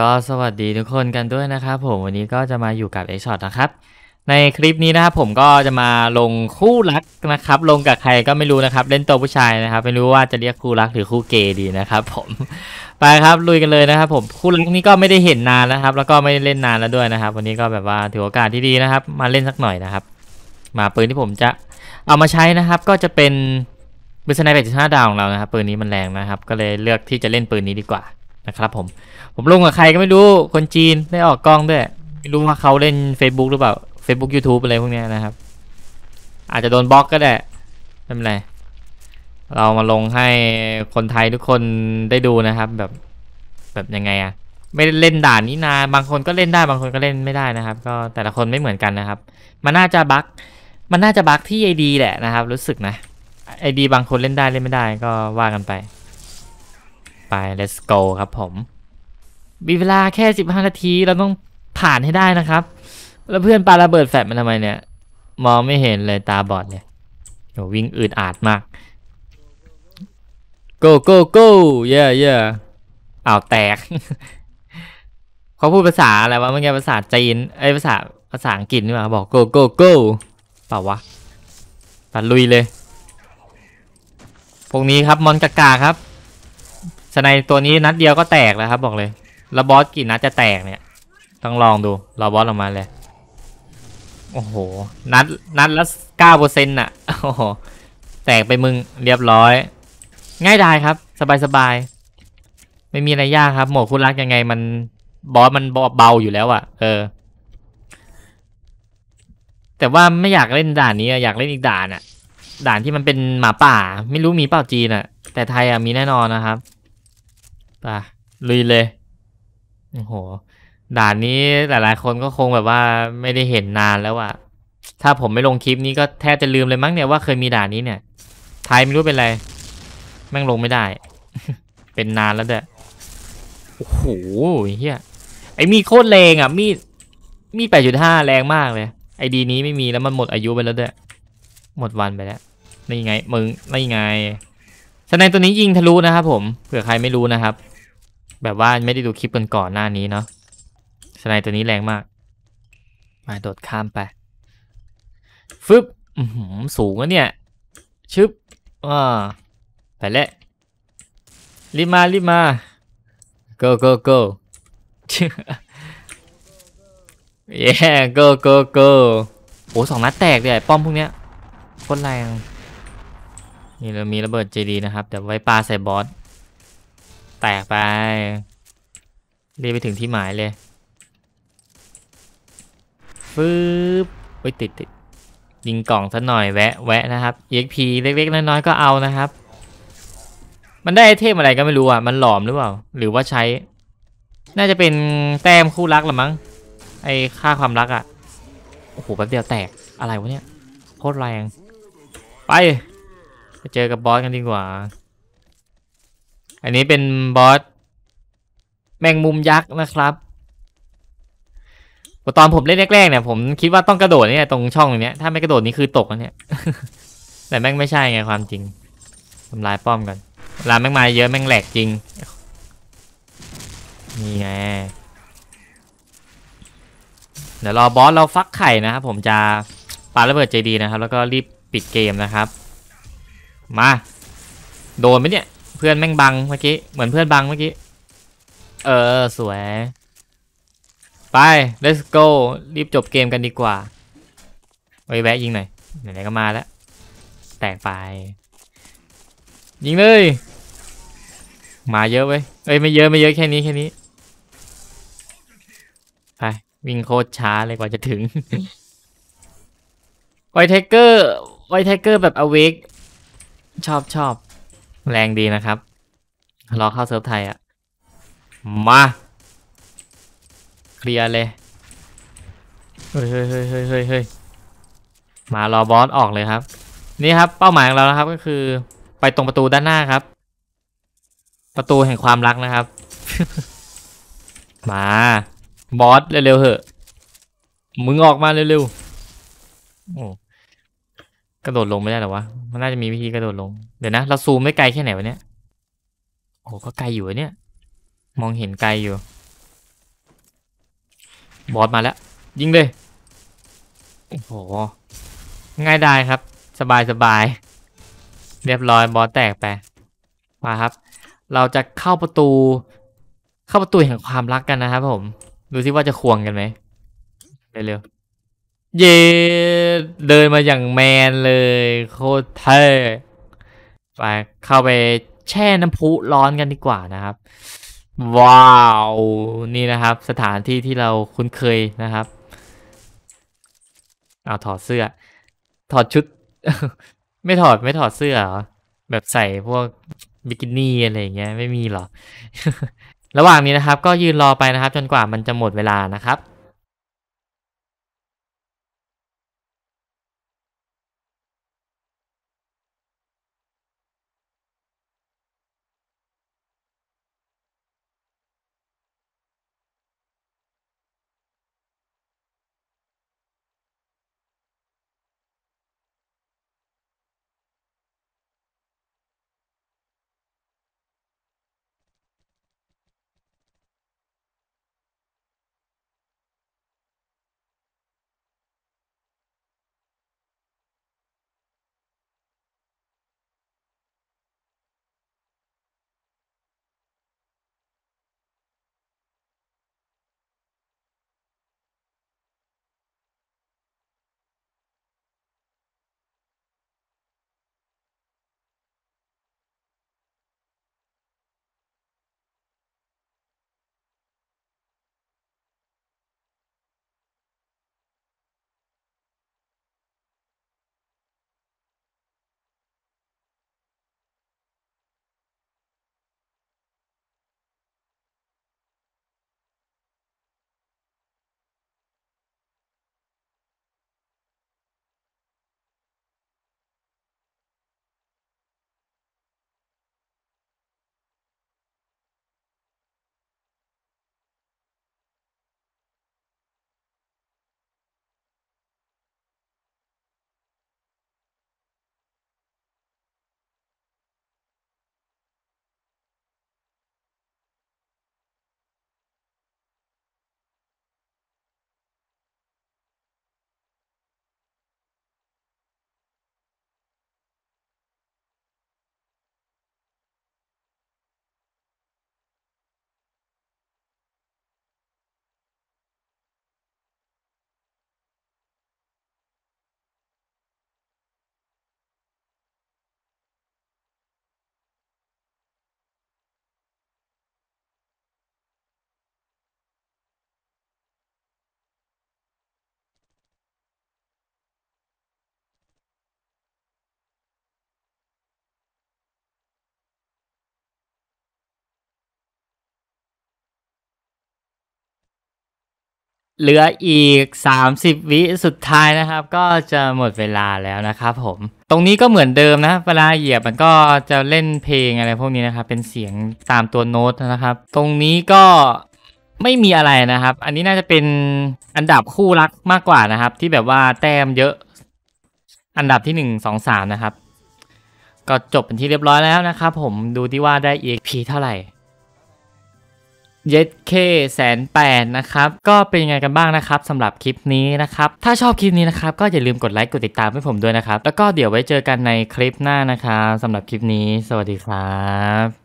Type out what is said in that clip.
ก็สวัสดีทุกคนกันด้วยนะครับผมวันนี้ก็จะมาอยู่กับ x s h o t นะครับในคลิปนี้นะครับผมก็จะมาลงคู่รักนะครับ ลงกับใครก็ไม่รู้นะครับ เล่นตัวผู้ชายนะครับไม่รู้ว่าจะเรียกคู่รัก หรือคู่เกย์ดีนะครับ ผมไปครับลุยกันเลยนะครับ ผมคู่รักนี้ก็ไม่ได้เห็นนานนะครับ แล้วก็ไม่ได้เล่นนานแล้วด้วยนะครับ วันนี้ก็แบบว่าถือโอกาสที่ดีนะครับ มาเล่นสักหน่อยนะครับมาปืนที่ผมจะเอามาใช้นะครับก็จะเป็นปืนสไนเปอร์ห้าดาวของเรานะครับปืนนี้มันแรงนะครับ ก็เลยเลือกที่จะเล่นปืนนี้ดีกว่านะครับผมผมลงกับใครก็ไม่รู้คนจีนได้ออกกล้องด้วยไม่รู้ว่าเขาเล่น Facebook หรือเปล่า Facebook YouTube อะไรพวกนี้นะครับ อาจจะโดนบล็อกก็ได้ไม่เป็นไร เรามาลงให้คนไทยทุกคนได้ดูนะครับ แบบแบบยังไงอะไม่เล่นด่านนี้นาบางคนก็เล่นได้บางคนก็เล่นไม่ได้นะครับ ก็แต่ละคนไม่เหมือนกันนะครับ มันน่าจะบั๊กมันน่าจะบั๊กที่ไอดีแหละนะครับ รู้สึกนะไอดีบางคนเล่นได้เล่นไม่ได้ก็ว่ากันไปไป let's go ครับ ผม มีเวลาแค่ 15 นาที เราต้องผ่านให้ได้นะครับ แล้วเพื่อนปาระเบิดแฟดมันทำไมเนี่ย มองไม่เห็นเลยตาบอดเนี่ย วิ่งอืดอาดมาก go go go yeah yeah อ้าวแตกเขาพูดภาษาอะไรวะเมื่อกี้ภาษาจีนไอ้ภาษาภาษาอังกฤษนี่มาบอก go go go เปล่าวะตัดลุยเลย พวกนี้ครับมอนกากาครับนัยตัวนี้นัดเดียวก็แตกแล้วครับบอกเลย แล้วบอสกี่นัดจะแตกเนี่ย ต้องลองดูเราบอสออกมาเลย โอ้โห นัด นัดละเก้าเปอร์เซ็นต์อ่ะ โอ้โห แตกไปมึง เรียบร้อย ง่ายดายครับ สบายสบาย ไม่มีอะไรยากครับหมวกคุณรักยังไงมัน บอสมันเบาอยู่แล้วอ่ะ เออ แต่ว่าไม่อยากเล่นด่านนี้อยากเล่นอีกด่านอ่ะ ด่านที่มันเป็นหมาป่า ไม่รู้มีเปล่าจีนอ่ะ แต่ไทยอ่ะมีแน่นอนนะครับปะลุยเลยโอ้โหด่านนี้หลายๆคนก็คงแบบว่าไม่ได้เห็นนานแล้วอะถ้าผมไม่ลงคลิปนี้ก็แทบจะลืมเลยมั้งเนี่ยว่าเคยมีด่านนี้เนี่ยทายไม่รู้เป็นไรแม่งลงไม่ได้ เป็นนานแล้วเด้อโอ้โหเฮียไอ้มีโคตรแรงอ่ะมีมีแปดจุดห้าแรงมากเลยไอดีนี้ไม่มีแล้วมันหมดอายุไปแล้วเด้อหมดวันไปแล้วนี่ไงมึงนี่ไงสไนตัวนี้ยิงทะลุนะครับผมเผื่อใครไม่รู้นะครับ แบบว่าไม่ได้ดูคลิปกันก่อนหน้านี้เนาะสไนตัวนี้แรงมาก มาโดดข้ามไปฟึบสูงอะเนี่ยชึบอ่าไปและรีบมารีบมา go go go yeah go go go โอ้สองนัดแตกเลยป้อมพวกเนี้ยคนแรงนี่เรามีระเบิดเจดีนะครับ เดี๋ยวไว้ปลาใส่บอส แตกไปรีบไปถึงที่หมายเลยฟืบโอ้ยติดติดยิงกล่องซะหน่อยแวะ แวะนะครับ EXP เล็กๆน้อยๆก็เอานะครับ มันได้เทพอะไรก็ไม่รู้อ่ะ มันหลอมหรือเปล่า หรือว่าใช้ น่าจะเป็นแต้มคู่รักหรือมั้ง ไอค่าความรักอ่ะ โอ้โหแป๊บเดียวแตก อะไรวะเนี่ย โคตรแรง ไปไปเจอกับบอสกันดีกว่า อันนี้เป็นบอส แมงมุมยักษ์นะครับ ตอนผมเล่นแรกๆเนี่ยผมคิดว่าต้องกระโดดเนี่ยตรงช่องตรงนี้ ถ้าไม่กระโดดนี่คือตกนะเนี่ย แต่แม่งไม่ใช่ไงความจริงทำลายป้อมกันลาแม่งมาเยอะแม่งแหลกจริง นี่ไง เดี๋ยวรอบอสเราฟักไข่นะครับผมจะปาระเบิดใจดีนะครับ แล้วก็รีบปิดเกมนะครับมา โดนไหมเนี่ย เพื่อนแม่งบังเมื่อกี้ เหมือนเพื่อนบังเมื่อกี้ เออ สวย ไป let's go รีบจบเกมกันดีกว่าไปแวะยิงหน่อยไหนๆก็มาแล้ว แตกไป ยิงเลย มาเยอะเว้ยเอ้ยไม่เยอะไม่เยอะแค่นี้แค่นี้ ไป วิ่งโคตรช้าเลยกว่าจะถึง ไวเทเกอร์ไวเทเกอร์แบบอเวกชอบชอบแรงดีนะครับรอเข้าเซิร์ฟไทยอะมาเคลียร์เลยเฮ้ยเฮ้ยเฮ้ยเฮ้ยเฮ้ยมา รอบอส ออกเลยครับ นี่ครับ เป้าหมายของเรานะครับก็คือไปตรงประตูด้านหน้าครับ ประตูแห่งความรักนะครับ มา บอส เร็วๆเหอะมึงออกมาเร็วๆโอ้กระโดดลงไม่ได้หรอวะ มันน่าจะมีวิธีกระโดดลง เดี๋ยวนะ เราซูมไม่ไกลแค่ไหนวะเนี้ยโอ้ก็ไกลอยู่เนี่ย มองเห็นไกลอยู่ บอสมาแล้ว ยิงเลย โอ้โห ง่ายได้ครับ สบายสบาย เรียบร้อย บอสแตกไป มาครับ เราจะเข้าประตู เข้าประตูแห่งความรักกันนะครับผม ดูซิว่าจะควงกันไหมเร็วๆเยเดินมาอย่างแมนเลยโคตรเท่ไปเข้าไปแช่น้ำพุร้อนกันดีกว่านะครับ ว้าวนี่นะครับ สถานที่ที่เราคุ้นเคยนะครับเอาถอดเสื้อ ถอดชุด ไม่ถอดไม่ถอดเสื้อหรอแบบใส่พวกบิกินี่อะไรเงี้ยไม่มีหรอ ระหว่างนี้นะครับ ก็ยืนรอไปนะครับ จนกว่ามันจะหมดเวลานะครับเหลืออีก 30 วิสุดท้ายนะครับก็จะหมดเวลาแล้วนะครับผม ตรงนี้ก็เหมือนเดิมนะเวลาเหยียบมันก็จะเล่นเพลงอะไรพวกนี้นะครับเป็นเสียงตามตัวโน้ตนะครับตรงนี้ก็ไม่มีอะไรนะครับ อันนี้น่าจะเป็นอันดับคู่รักมากกว่านะครับ ที่แบบว่าแต้มเยอะ อันดับที่ 1 2 3นะครับก็จบเป็นที่เรียบร้อยแล้วนะครับผมดูที่ว่าได้ EXP เท่าไหร่เย็ดเคแสนแปดนะครับก็เป็นยังไงกันบ้างนะครับสำหรับคลิปนี้นะครับถ้าชอบคลิปนี้นะครับ ก็อย่าลืมกดไลค์กดติดตามให้ผมด้วยนะครับแล้วก็เดี๋ยวไว้เจอกันในคลิปหน้านะครับสำหรับคลิปนี้ สวัสดีครับ